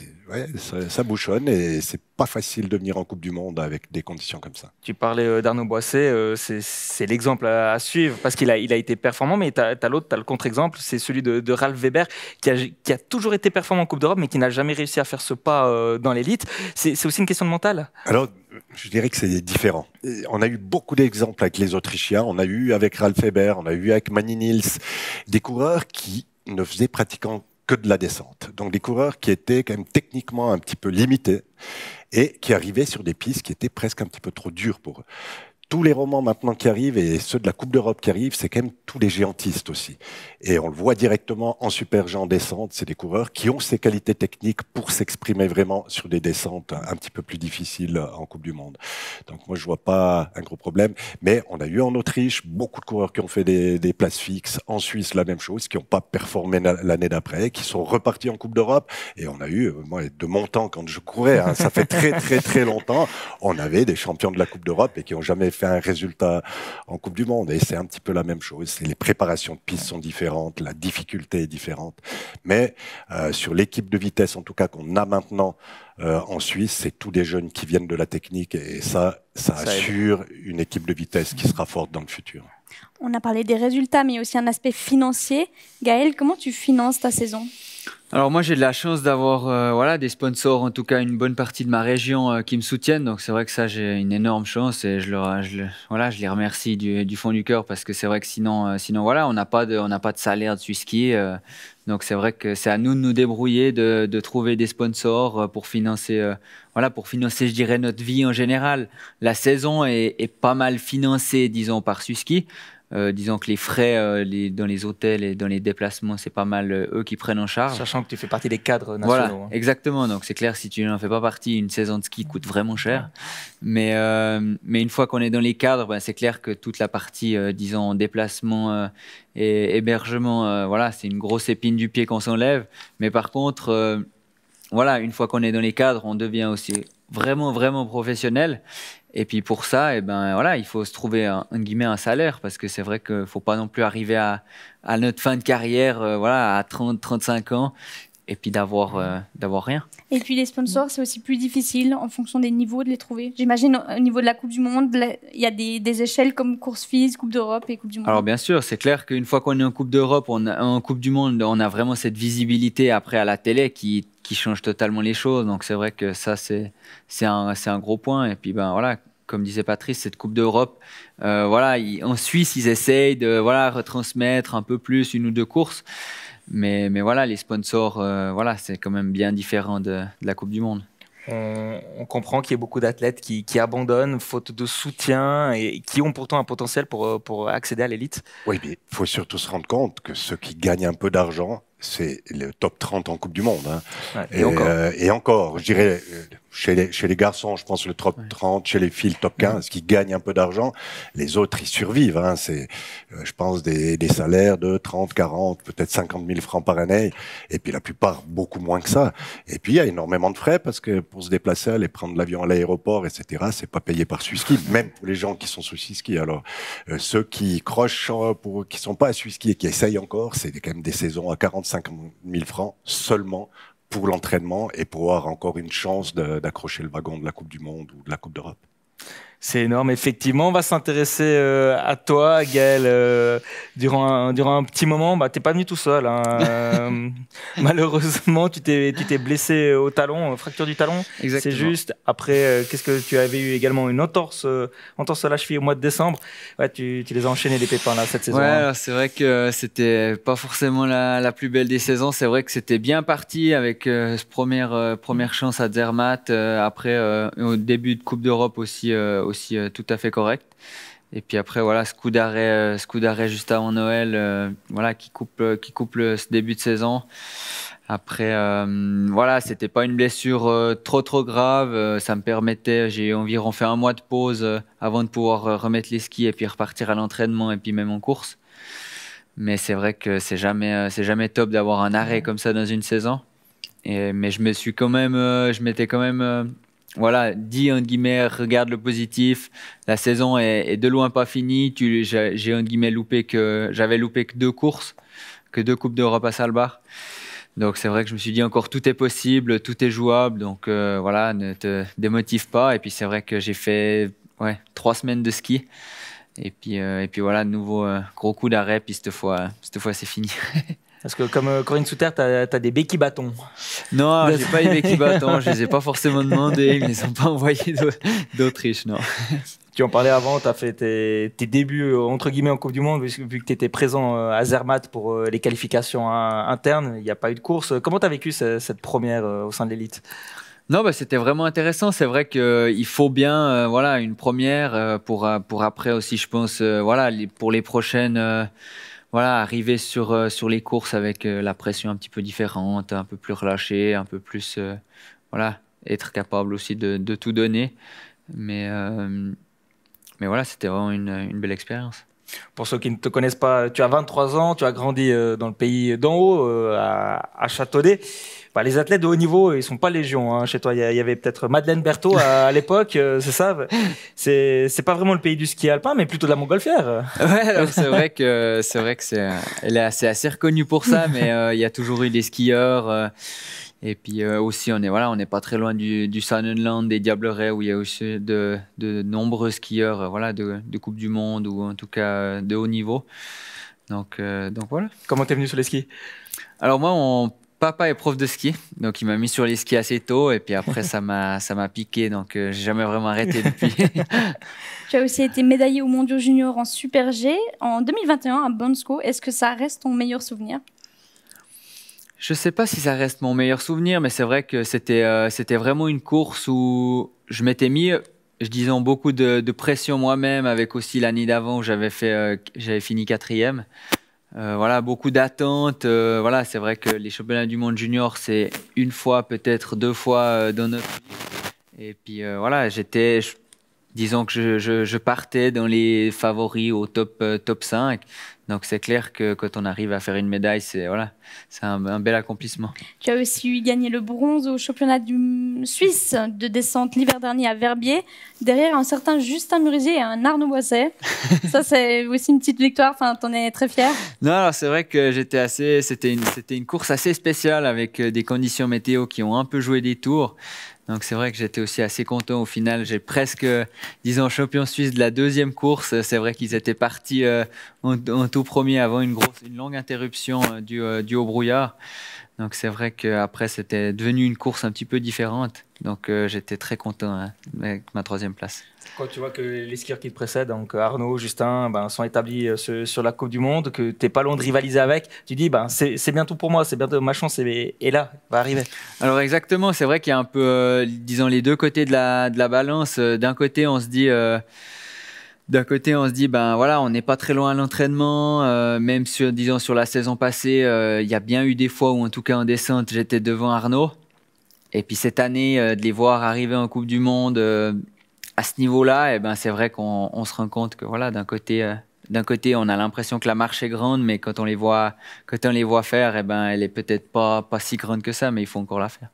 ça, bouchonne et c'est pas facile de venir en Coupe du Monde avec des conditions comme ça. Tu parlais euh, d'Arnaud Boisset, euh, c'est l'exemple à, suivre parce qu'il a, il a été performant, mais tu as, l'autre, tu as le contre-exemple, c'est celui de, Ralf Ralph Weber qui a, toujours été performant en Coupe d'Europe mais qui n'a jamais réussi à faire ce pas euh, dans l'élite. C'est aussi une question de mental Alors, je dirais que c'est différent. On a eu beaucoup d'exemples avec les Autrichiens, on a eu avec Ralph Weber, on a eu avec Manny Nils, des coureurs qui ne faisaient pratiquement de la descente. Donc des coureurs qui étaient quand même techniquement un petit peu limités et qui arrivaient sur des pistes qui étaient presque un petit peu trop dures pour eux tous les romans maintenant qui arrivent et ceux de la Coupe d'Europe qui arrivent, c'est quand même tous les géantistes aussi. Et on le voit directement en super géant descente, c'est des coureurs qui ont ces qualités techniques pour s'exprimer vraiment sur des descentes un petit peu plus difficiles en Coupe du Monde. Donc moi, je vois pas un gros problème. Mais on a eu en Autriche beaucoup de coureurs qui ont fait des, places fixes. En Suisse, la même chose, qui n'ont pas performé l'année d'après, qui sont repartis en Coupe d'Europe. Et on a eu, moi, de mon temps, quand je courais, hein, ça fait très très très longtemps, on avait des champions de la Coupe d'Europe et qui n'ont jamais fait un résultat en Coupe du Monde. Et c'est un petit peu la même chose. Les préparations de piste sont différentes, la difficulté est différente. Mais euh, sur l'équipe de vitesse, en tout cas, qu'on a maintenant euh, en Suisse, c'est tous des jeunes qui viennent de la technique. Et ça, ça, assure une équipe de vitesse qui sera forte dans le futur. On a parlé des résultats, mais aussi un aspect financier. Gaël, comment tu finances ta saison alors moi j'ai de la chance d'avoir euh, voilà des sponsors en tout cas une bonne partie de ma région euh, qui me soutiennent donc c'est vrai que ça j'ai une énorme chance et je leur je, voilà je les remercie du, fond du cœur parce que c'est vrai que sinon euh, sinon voilà on n'a pas de on n'a pas de salaire de ski donc c'est vrai que c'est à nous de nous débrouiller de, trouver des sponsors pour financer voilà pour financer je dirais notre vie en général la saison est, est pas mal financée disons par Suski euh, disons que les frais euh, dans les hôtels et dans les déplacements, c'est pas mal euh, eux qui prennent en charge. Sachant que tu fais partie des cadres nationaux. Voilà, hein. exactement. Donc c'est clair, si tu n'en fais pas partie, une saison de ski coûte vraiment cher. Mais, mais une fois qu'on est dans les cadres, bah, c'est clair que toute la partie, disons, déplacement et hébergement, voilà, c'est une grosse épine du pied qu'on s'enlève. Mais par contre, voilà, une fois qu'on est dans les cadres, on devient aussi vraiment, vraiment professionnel. Et puis pour ça, et eh ben, voilà, il faut se trouver un, guillemets, un salaire parce que c'est vrai qu'il faut pas non plus arriver à, notre fin de carrière euh, voilà, à 30, 35 ans et puis d'avoir euh, d'avoir rien. Et puis les sponsors, c'est aussi plus difficile en fonction des niveaux de les trouver. J'imagine au niveau de la Coupe du Monde, il y a des, échelles comme course Fils, Coupe d'Europe et Coupe du Monde. Alors bien sûr, c'est clair qu'une fois qu'on est en Coupe d'Europe, on en Coupe du Monde, on a vraiment cette visibilité après à la télé qui, qui change totalement les choses. Donc c'est vrai que ça c'est c'est un, un gros point. Et puis ben voilà, comme disait Patrice, cette Coupe d'Europe, euh, voilà, en Suisse, ils essayent de voilà retransmettre un peu plus une ou deux courses. Mais, mais voilà, les sponsors, euh, voilà, c'est quand même bien différent de, la Coupe du Monde. On, comprend qu'il y a beaucoup d'athlètes qui, abandonnent faute de soutien et qui ont pourtant un potentiel pour, euh, pour accéder à l'élite. Oui, mais il faut surtout se rendre compte que ceux qui gagnent un peu d'argent, c'est le top 30 en Coupe du Monde. Hein. et, encore. Euh, et encore, je dirais, chez les, garçons, je pense le top 30, chez les filles, le top 15, qui gagnent un peu d'argent. Les autres, ils survivent. Hein. C'est, euh, je pense, des, salaires de 30, 40, peut-être 50 000 francs par année. Et puis la plupart, beaucoup moins que ça. Et puis, il y a énormément de frais parce que pour se déplacer, aller prendre l'avion à l'aéroport, etc., c'est pas payé par Suiski, même pour les gens qui sont sous Suiski. Alors, euh, ceux qui crochent, pour, qui sont pas à Suiski et qui essayent encore, c'est quand même des saisons à 40, 50 000 francs seulement pour l'entraînement et pour avoir encore une chance d'accrocher le wagon de la Coupe du Monde ou de la Coupe d'Europe. C'est énorme, effectivement. On va s'intéresser euh, à toi, Gaël, euh, durant, un, durant un petit moment. Bah, tu pas venu tout seul. Hein. (laughs) Euh, malheureusement, tu t'es blessé au talon, fracture du talon. C'est juste. Après, qu'est-ce que tu avais eu également Une entorse, entorse à la cheville au mois de décembre. Ouais, tu, tu les as enchaînés, les pépins, là, cette saison. Ouais, hein. c'est vrai que c'était pas forcément la, la, plus belle des saisons. C'est vrai que c'était bien parti avec cette première, première chance à Zermatt. après, au début de Coupe d'Europe aussi aussi euh, tout à fait correct. Et puis après, voilà, ce coup d'arrêt, ce coup d'arrêt juste avant Noël, euh, voilà, qui coupe, euh, qui coupe le, ce début de saison. Après, voilà, c'était pas une blessure trop trop grave. ça me permettait, j'ai environ fait un mois de pause avant de pouvoir remettre les skis et puis repartir à l'entraînement et puis même en course. Mais c'est vrai que c'est jamais, c'est jamais top d'avoir un arrêt comme ça dans une saison. Et, mais je me suis quand même, je m'étais quand même voilà, dis entre guillemets, regarde le positif. La saison est, de loin pas finie. j'ai un guillemets loupé que j'avais loupé que deux courses, que deux coupes d'Europe à Salbar. Donc c'est vrai que je me suis dit encore tout est possible, tout est jouable. Donc euh, voilà, ne te démotive pas. Et puis c'est vrai que j'ai fait trois semaines de ski. Et puis euh, et voilà, nouveau euh, gros coup d'arrêt. Puis cette fois c'est fini. (laughs) Parce que comme euh, Corinne Souter, tu as, des béquilles bâtons. Non, (laughs) j'ai pas des béquilles bâtons, je les ai pas forcément demandées, ils ne les ont pas envoyés d'Autriche, non. Tu en parlais avant, tu as fait tes, débuts euh, entre guillemets en Coupe du Monde, vu que tu étais présent euh, à Zermatt pour les qualifications hein, internes, il n'y a pas eu de course. Comment tu as vécu cette, première au sein de l'élite non, bah, c'était vraiment intéressant. C'est vrai qu'il faut bien, voilà, une première pour pour après aussi, je pense, voilà, pour les prochaines voilà, arriver euh, sur, les courses avec euh, la pression un petit peu différente, un peu plus relâchée, un peu plus. Euh, voilà, être capable aussi de, tout donner. Mais, voilà, c'était vraiment une, une belle expérience. Pour ceux qui ne te connaissent pas, tu as 23 ans, tu as grandi dans le pays d'en haut, à, Châteaudet. Bah, les athlètes de haut niveau, ils sont pas légion. Hein. Chez toi, il y, avait peut-être Madeleine Berthaud à, (laughs) l'époque, euh, c'est ça. C'est c'est pas vraiment le pays du ski alpin, mais plutôt de la montgolfière. Ouais, c'est vrai que c'est vrai que c'est elle est assez assez reconnue pour ça, mais euh, il y a toujours eu des skieurs. Euh, et puis aussi, on est voilà, on n'est pas très loin du, du des Diablerets, où il y a aussi de, de nombreux skieurs, voilà, de, de Coupe du Monde ou en tout cas de haut niveau. Donc, euh, donc voilà. Comment t'es venu sur les skis Alors moi, on Papa est prof de ski, donc il m'a mis sur les skis assez tôt, et puis après (laughs) ça m'a ça m'a piqué, donc je euh, j'ai jamais vraiment arrêté depuis. (laughs) tu as aussi été médaillé au Mondiaux Junior en Super G en 2021 à Bonsko. Est-ce que ça reste ton meilleur souvenir Je sais pas si ça reste mon meilleur souvenir, mais c'est vrai que c'était euh, c'était vraiment une course où je m'étais mis je disais beaucoup de, pression moi-même, avec aussi l'année d'avant où j'avais fait euh, j'avais fini quatrième. Euh, voilà, beaucoup d'attentes. Euh, voilà, c'est vrai que les championnats du monde junior, c'est une fois, peut-être deux fois euh, dans notre vie. Et puis voilà, j'étais, disons que je, partais dans les favoris au top, euh, top 5. Donc c'est clair que quand on arrive à faire une médaille, c'est voilà, c'est un, bel accomplissement. Tu as aussi gagné le bronze au championnat du Suisse de descente l'hiver dernier à Verbier, derrière un certain Justin Murizier et un Arnaud Boisset. (laughs) Ça c'est aussi une petite victoire. Enfin, en es très fier. Non, alors c'est vrai que j'étais assez, c'était une, c'était une course assez spéciale avec euh, des conditions météo qui ont un peu joué des tours. Donc c'est vrai que j'étais aussi assez content au final. J'ai presque, disons, champion suisse de la deuxième course. C'est vrai qu'ils étaient partis euh, en, tout premier avant une, longue interruption euh, du, euh, du brouillard. Donc c'est vrai qu'après, c'était devenu une course un petit peu différente. Donc euh, j'étais très content hein, avec ma troisième place. Quand tu vois que les skieurs qui te précèdent, donc euh, Arnaud, Justin, ben, sont établis euh, sur la Coupe du Monde, que tu n'es pas loin de rivaliser avec, tu dis ben, c'est bientôt pour moi, c'est bientôt ma chance est, là, va arriver. Alors exactement, c'est vrai qu'il y a un peu, disons, les deux côtés de la, de la balance. D'un côté, on se dit d'un côté, on se dit, ben voilà, on n'est pas très loin à l'entraînement, euh, même sur, disons, sur la saison passée, euh, il y a bien eu des fois où, en tout cas en descente, j'étais devant Arnaud. Et puis cette année, euh, de les voir arriver en Coupe du Monde à ce niveau-là, eh ben, c'est vrai qu'on se rend compte que voilà, d'un côté, d'un côté, on a l'impression que la marche est grande, mais quand on les voit, quand on les voit faire, eh ben, elle est peut-être pas, pas si grande que ça, mais il faut encore la faire.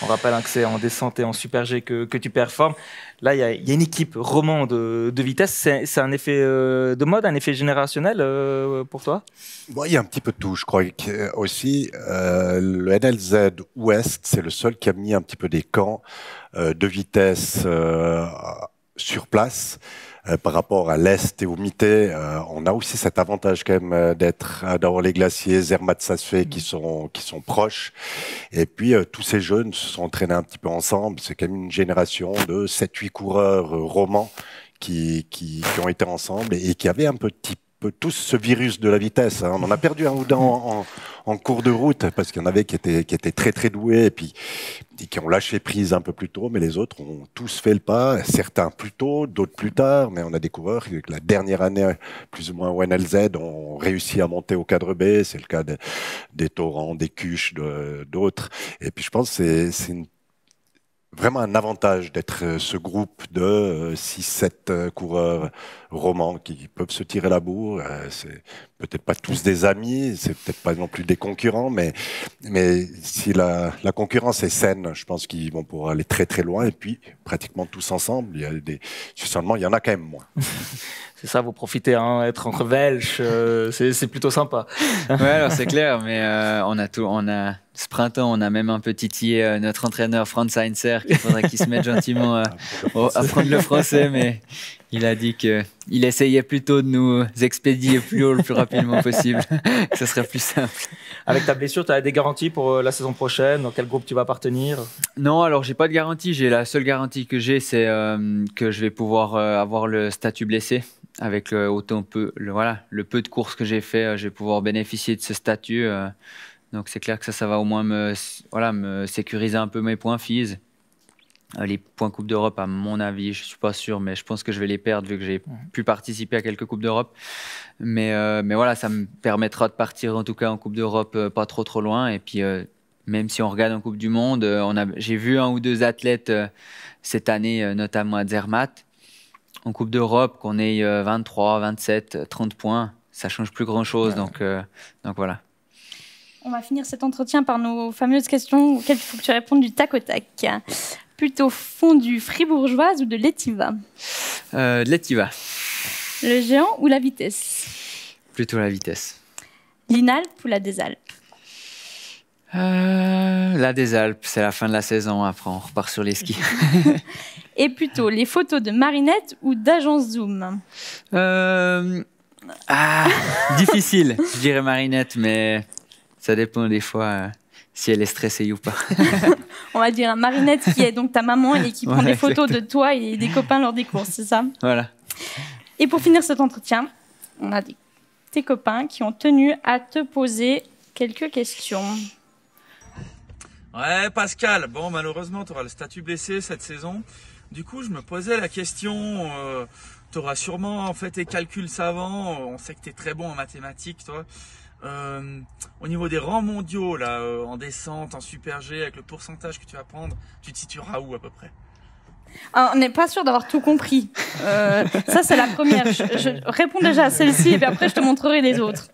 On rappelle hein, que c'est en descente et en super G que, tu performes. Là, il y, a une équipe roman de, vitesse. C'est un effet euh, de mode, un effet générationnel euh, pour toi Il y a un petit peu de tout, je crois. Euh, aussi, le NLZ Ouest, c'est le seul qui a mis un petit peu des camps de vitesse sur place. Euh, par rapport à l'est et au Mité, euh, on a aussi cet avantage quand même euh, d'être d'avoir les glaciers, Zermatt, fait qui mm. sont qui sont proches. Et puis tous ces jeunes se sont entraînés un petit peu ensemble. C'est quand même une génération de 7-8 coureurs romans qui, qui, qui, ont été ensemble et qui avaient un peu de type tous ce virus de la vitesse. Hein. On en a perdu un ou deux en, cours de route parce qu'il y en avait qui étaient, très très doués et puis qui ont lâché prise un peu plus tôt, mais les autres ont tous fait le pas, certains plus tôt, d'autres plus tard. Mais on a découvert que la dernière année, plus ou moins au NLZ, ont réussi à monter au cadre B. C'est le cas des Torrents, des Cuches, d'autres. et puis je pense c'est une vraiment un avantage d'être euh, ce groupe de 6-7 euh, euh, coureurs romans qui peuvent se tirer la bourre. C'est peut-être pas tous des amis, c'est peut-être pas non plus des concurrents, mais, mais si la, la concurrence est saine, je pense qu'ils vont pouvoir aller très très loin. Et puis, pratiquement tous ensemble, il y a des, seulement il y en a quand même moins. (laughs) ça, vous profitez, hein, être entre Belges, euh, c'est plutôt sympa. (laughs) ouais, alors c'est clair, mais euh, on a tout, on a ce printemps, on a même un petit titillé euh, notre entraîneur Franz Heinzer, qu'il faudrait qu'il se mette gentiment à apprendre ah, le français, mais il a dit que il essayait plutôt de nous expédier plus haut le plus rapidement possible, (laughs) que ce serait plus simple. Avec ta blessure, tu as des garanties pour la saison prochaine Dans quel groupe tu vas appartenir Non, alors j'ai pas de garantie. J'ai la seule garantie que j'ai, c'est que je vais pouvoir avoir le statut blessé avec le, autant peu, voilà, le peu de courses que j'ai fait, euh, je vais pouvoir bénéficier de ce statut. Euh. donc c'est clair que ça, ça va au moins me, voilà, me sécuriser un peu mes points FIS. Euh, les points Coupe d'Europe, à mon avis, je ne suis pas sûr, mais je pense que je vais les perdre vu que j'ai pu participer à quelques Coupes d'Europe. Mais, mais voilà, ça me permettra de partir en tout cas en Coupe d'Europe pas trop trop loin. Et puis même si on regarde en Coupe du Monde, j'ai vu un ou deux athlètes cette année, notamment à Zermatt en Coupe d'Europe, qu'on ait 23, 27, 30 points, ça change plus grand-chose. Donc, euh, donc voilà. On va finir cet entretien par nos fameuses questions auxquelles il faut que tu répondes du tac au tac. Plutôt du fribourgeoise ou de l'étiva euh, Le géant ou la vitesse Plutôt la vitesse. L'inalpe ou la Désalpe euh, la Là, des Alpes, c'est la fin de la saison. Après, on repart sur les skis. (laughs) (laughs) Et plutôt, les photos de Marinette ou d'Agence Zoom euh, ah, (laughs) Difficile, je dirais Marinette, mais ça dépend des fois. Euh, si elle est stressée ou pas. on va dire Marinette qui est donc ta maman et qui prend des photos de toi et des copains lors des courses, c'est ça Voilà. Et pour finir cet entretien, on a tes copains qui ont tenu à te poser quelques questions. Ouais, Pascal, bon, malheureusement, tu auras le statut blessé cette saison. Du coup, je me posais la question, euh, tu auras sûrement fait tes calculs savants, on sait que tu es très bon en mathématiques, toi. Euh, au niveau des rangs mondiaux, là, euh, en descente, en super G, avec le pourcentage que tu vas prendre, tu te situeras où à peu près ah, on n'est pas sûr d'avoir tout compris. Euh, ça, c'est la première. Je, réponds déjà à celle-ci et puis après, je te montrerai les autres.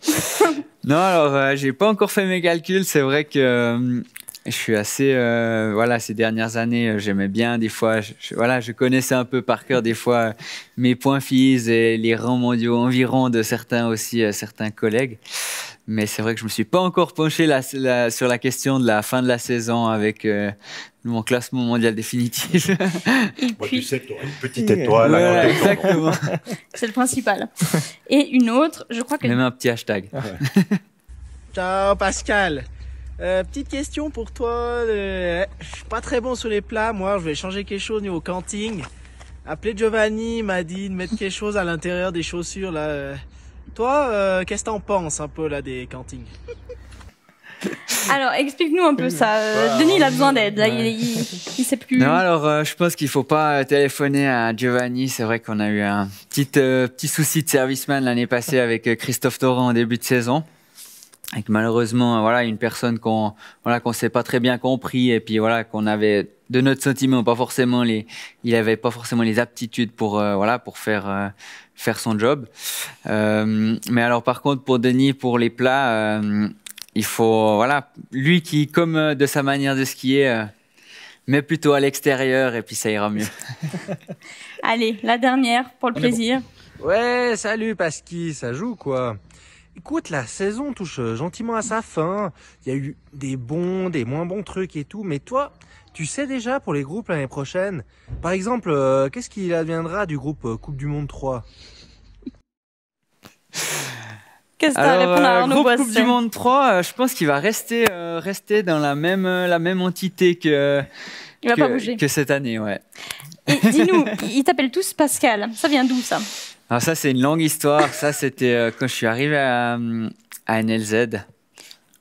non, alors, j'ai pas encore fait mes calculs. C'est vrai que je suis assez euh, voilà ces dernières années euh, j'aimais bien des fois voilà je connaissais un peu par cœur des fois euh, mes points fils et les rangs mondiaux environ de certains aussi certains collègues mais c'est vrai que je me suis pas encore penché sur la question de la fin de la saison avec mon classement mondial définitif. (laughs) sais une petite étoile. exactement. (laughs) c'est le principal. Et une autre, je crois que... Même un petit hashtag. Ciao Pascal euh, petite question pour toi. je euh, je suis pas très bon sur les plats. Moi, je vais changer quelque chose au canting. Appeler Giovanni m'a dit de mettre quelque chose à l'intérieur des chaussures. Là. Euh. toi, qu'est-ce que tu en penses un peu là des cantings (laughs) alors, explique-nous un peu ça. Denis, il a besoin d'aide. Il, ne sait plus. Non, alors, je pense qu'il faut pas téléphoner à Giovanni. C'est vrai qu'on a eu un petit, petit souci de serviceman l'année passée avec Christophe Torrent en début de saison malheureusement voilà une personne qu'on voilà qu'on s'est pas très bien compris et puis voilà qu'on avait de notre sentiment pas forcément les il avait pas forcément les aptitudes pour euh, voilà pour faire euh, faire son job euh, mais alors par contre pour Denis pour les plats euh, il faut voilà lui qui comme de sa manière de skier met plutôt à l'extérieur et puis ça ira mieux (laughs) allez la dernière pour le plaisir ouais salut Pasqui ça joue quoi Écoute, la saison touche euh, gentiment à sa fin. Il y a eu des bons, des moins bons trucs et tout. Mais toi, tu sais déjà pour les groupes l'année prochaine. Par exemple, euh, qu'est-ce qu'il adviendra du groupe euh, Coupe du Monde 3 (laughs) Qu'est-ce que t'as à répondre à groupe Coupe du Monde 3, je pense qu'il va rester, rester dans la même, la même entité que, cette année. Ouais. dis-nous, (laughs) ils t'appellent tous Pascal. Ça vient d'où ça alors ça, c'est une longue histoire. ça, c'était euh, quand je suis arrivé à, NLZ.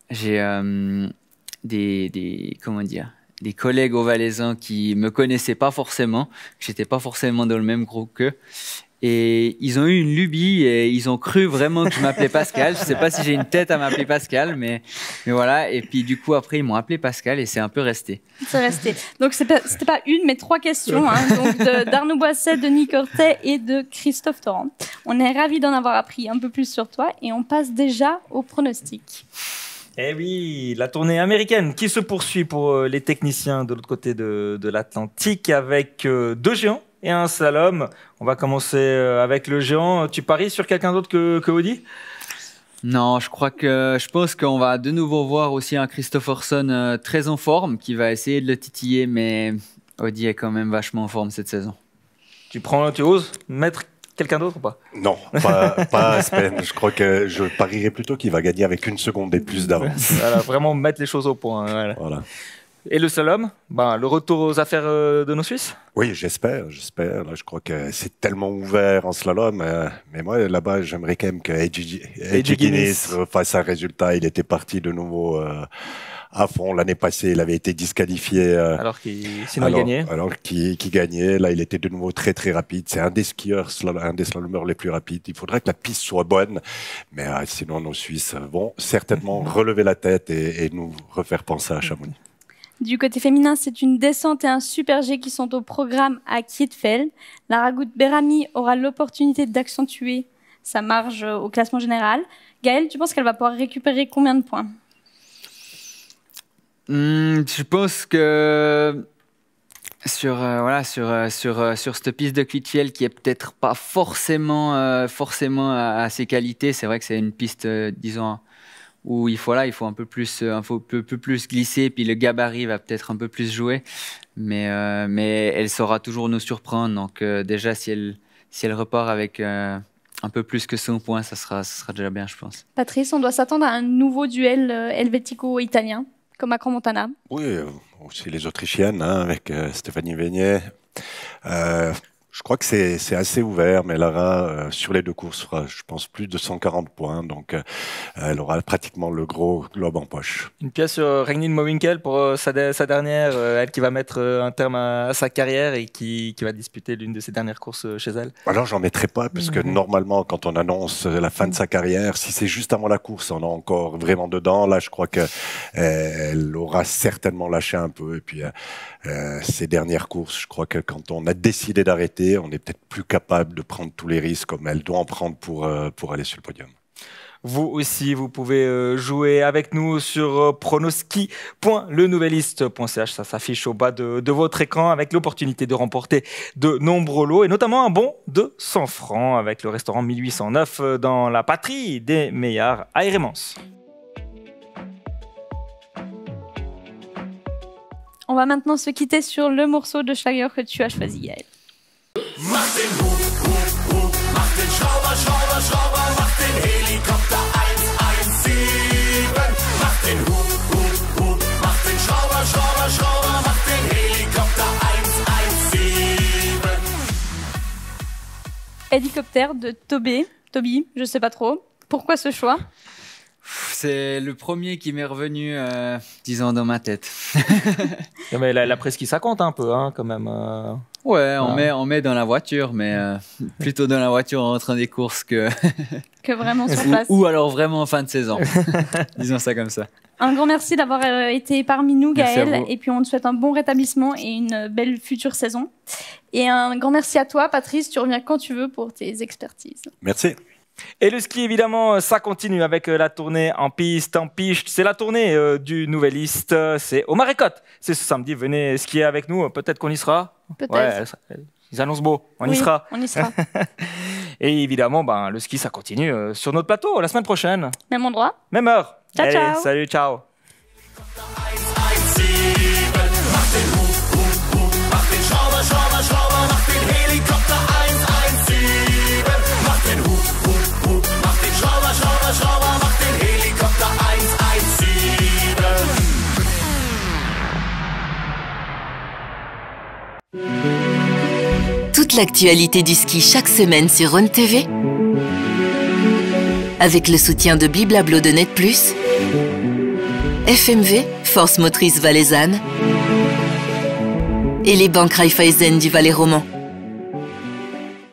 J'ai euh, des, comment dire, des collègues au Valaisan qui me connaissaient pas forcément. J'étais pas forcément dans le même groupe qu'eux. Et ils ont eu une lubie et ils ont cru vraiment que je m'appelais Pascal. je sais pas si j'ai une tête à m'appeler Pascal, mais, mais voilà. Et puis du coup, après, ils m'ont appelé Pascal et c'est un peu resté. C'est resté. Donc, ce pas, pas une, mais trois questions hein. d'Arnaud Boisset, de Nick Cortet et de Christophe Torrent. On est ravis d'en avoir appris un peu plus sur toi et on passe déjà au pronostic. Eh oui, la tournée américaine qui se poursuit pour euh, les techniciens de l'autre côté de, de l'Atlantique avec euh, deux géants et un slalom. On va commencer euh, avec le géant. Tu paries sur quelqu'un d'autre que, que Audi non, je crois que je pense qu'on va de nouveau voir aussi un Christopherson euh, très en forme qui va essayer de le titiller, mais Audi est quand même vachement en forme cette saison. Tu prends, tu oses mettre quelqu'un d'autre ou pas Non, pas, pas Je crois que je parierais plutôt qu'il va gagner avec une seconde et plus d'avance. vraiment mettre les choses au point. Hein, voilà. Et le slalom, ben, le retour aux affaires euh, de nos Suisses Oui, j'espère, j'espère. je crois que c'est tellement ouvert en slalom. Euh, mais moi, là-bas, j'aimerais quand même que Edgy, Guinness fasse un résultat. Il était parti de nouveau euh, à fond l'année passée. Il avait été disqualifié. alors qu'il gagné. Alors qu'il gagnait. Là, il était de nouveau très, très rapide. C'est un des skieurs, un des slalomeurs les plus rapides. Il faudrait que la piste soit bonne. Mais sinon, nos Suisses vont certainement mhm. relever la tête et nous refaire penser à Chamonix. Du côté féminin, c'est une descente et un super G qui sont au programme à Kietfeld. La Ragout Berami aura l'opportunité d'accentuer sa marge au classement général. Gaëlle, tu penses qu'elle va pouvoir récupérer combien de points hmm, Je pense que sur euh, voilà sur euh, euh, sur cette piste de Cuitiel qui est peut-être pas forcément forcément à, ses qualités c'est vrai que c'est une piste disons où il faut là, il faut un peu plus, euh, un peu, plus glisser, puis le gabarit va peut-être un peu plus jouer, mais euh, mais elle saura toujours nous surprendre. Donc euh, déjà si elle si elle repart avec un peu plus que son point, ça sera, ça sera déjà bien, je pense. Patrice, on doit s'attendre à un nouveau duel helvético-italien, comme à Montana. Oui, aussi les Autrichiennes, hein, avec Stéphanie Veignet. Je crois que c'est assez ouvert, mais Lara, euh, sur les deux courses, fera, je pense, plus de 140 points. Donc, euh, elle aura pratiquement le gros globe en poche. Une pièce sur euh, de Mowinkel pour sa, dernière, elle qui va mettre un terme à, sa carrière et qui, va disputer l'une de ses dernières courses chez elle. Alors, j'en mettrai pas, puisque que mmh. normalement, quand on annonce la fin de sa mmh. carrière, si c'est juste avant la course, on est encore vraiment dedans. Là, je crois qu'elle aura certainement lâché un peu. Et puis, euh, ces dernières courses. Je crois que quand on a décidé d'arrêter, on est peut-être plus capable de prendre tous les risques comme elle doit en prendre pour, euh, aller sur le podium. Vous aussi, vous pouvez euh, jouer avec nous sur nouveliste.ch. Ça s'affiche au bas de, votre écran avec l'opportunité de remporter de nombreux lots et notamment un bon de 100 francs avec le restaurant 1809 dans la patrie des Meilleurs à On va maintenant se quitter sur le morceau de Schlager que tu as choisi, Yael. Hélicoptère de Toby, Toby, je sais pas trop. Pourquoi ce choix c'est le premier qui m'est revenu, euh, disons, dans ma tête. (laughs) mais la, presque presqu'île, ça compte un peu, hein, quand même. Euh. Ouais, on, Met, on met dans la voiture, mais euh, plutôt dans la voiture en train des courses que... (laughs) que vraiment sur (laughs) place. Ou, alors vraiment en fin de saison. disons ça comme ça. Un grand merci d'avoir été parmi nous, Gaël. Et puis on te souhaite un bon rétablissement et une belle future saison. Et un grand merci à toi, Patrice. Tu reviens quand tu veux pour tes expertises. Merci. Et le ski, évidemment, euh, ça continue avec euh, la tournée en piste, en piste. C'est la tournée euh, du Nouvelliste. C'est au Marécotte. C'est ce samedi. Venez skier avec nous. Peut-être qu'on y sera. Peut-être. ils annoncent beau. On y sera. On y sera. (laughs) Et évidemment, ben, le ski, ça continue sur notre plateau la semaine prochaine. Même endroit. Même heure. Ciao, ciao. Salut, ciao. Toute l'actualité du ski chaque semaine sur Rhône TV avec le soutien de Biblablo de Net+, Plus, FMV, Force Motrice Valaisanne et les banques Raiffeisen du Valais romand